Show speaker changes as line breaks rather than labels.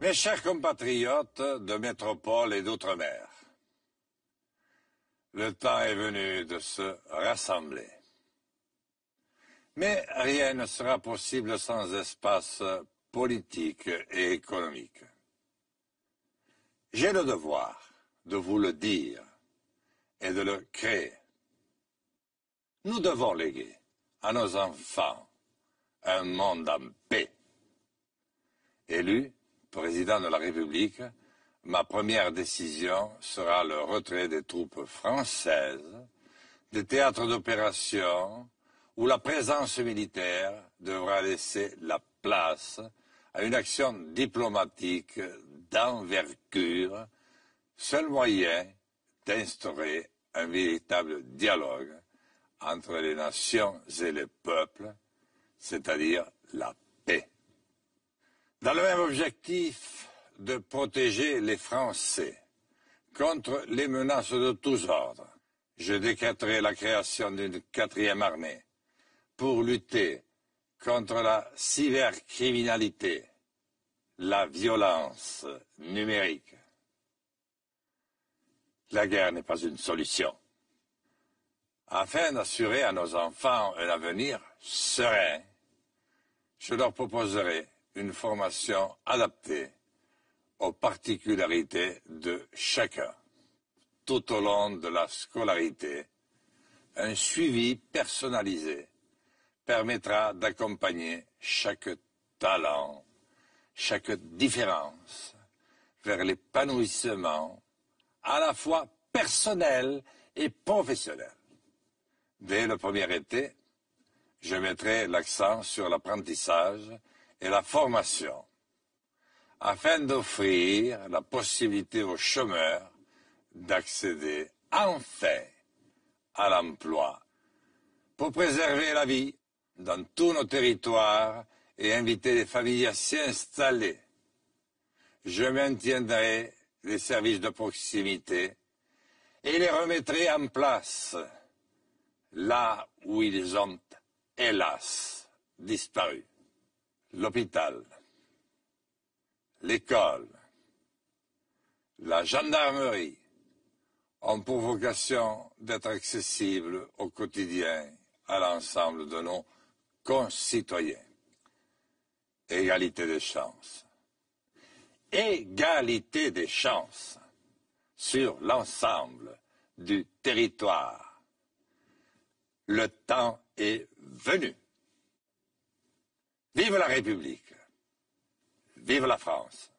Mes chers compatriotes de métropole et d'outre-mer, le temps est venu de se rassembler. Mais rien ne sera possible sans espace politique et économique. J'ai le devoir de vous le dire et de le créer. Nous devons léguer à nos enfants un monde en paix. Élus, président de la République, ma première décision sera le retrait des troupes françaises, des théâtres d'opération, où la présence militaire devra laisser la place à une action diplomatique d'envergure, seul moyen d'instaurer un véritable dialogue entre les nations et les peuples, c'est-à-dire la paix. Dans le même objectif de protéger les Français contre les menaces de tous ordres, je décréterai la création d'une quatrième armée pour lutter contre la cybercriminalité, la violence numérique. La guerre n'est pas une solution. Afin d'assurer à nos enfants un avenir serein, je leur proposerai une formation adaptée aux particularités de chacun tout au long de la scolarité. Un suivi personnalisé permettra d'accompagner chaque talent, chaque différence vers l'épanouissement à la fois personnel et professionnel. Dès le premier été, je mettrai l'accent sur l'apprentissage et la formation, afin d'offrir la possibilité aux chômeurs d'accéder enfin à l'emploi pour préserver la vie dans tous nos territoires et inviter les familles à s'y installer. Je maintiendrai les services de proximité et les remettrai en place là où ils ont, hélas, disparu l'hôpital, l'école, la gendarmerie ont pour vocation d'être accessibles au quotidien à l'ensemble de nos concitoyens. Égalité des chances. Égalité des chances sur l'ensemble du territoire. Le temps est venu. Vive la République. Vive la France.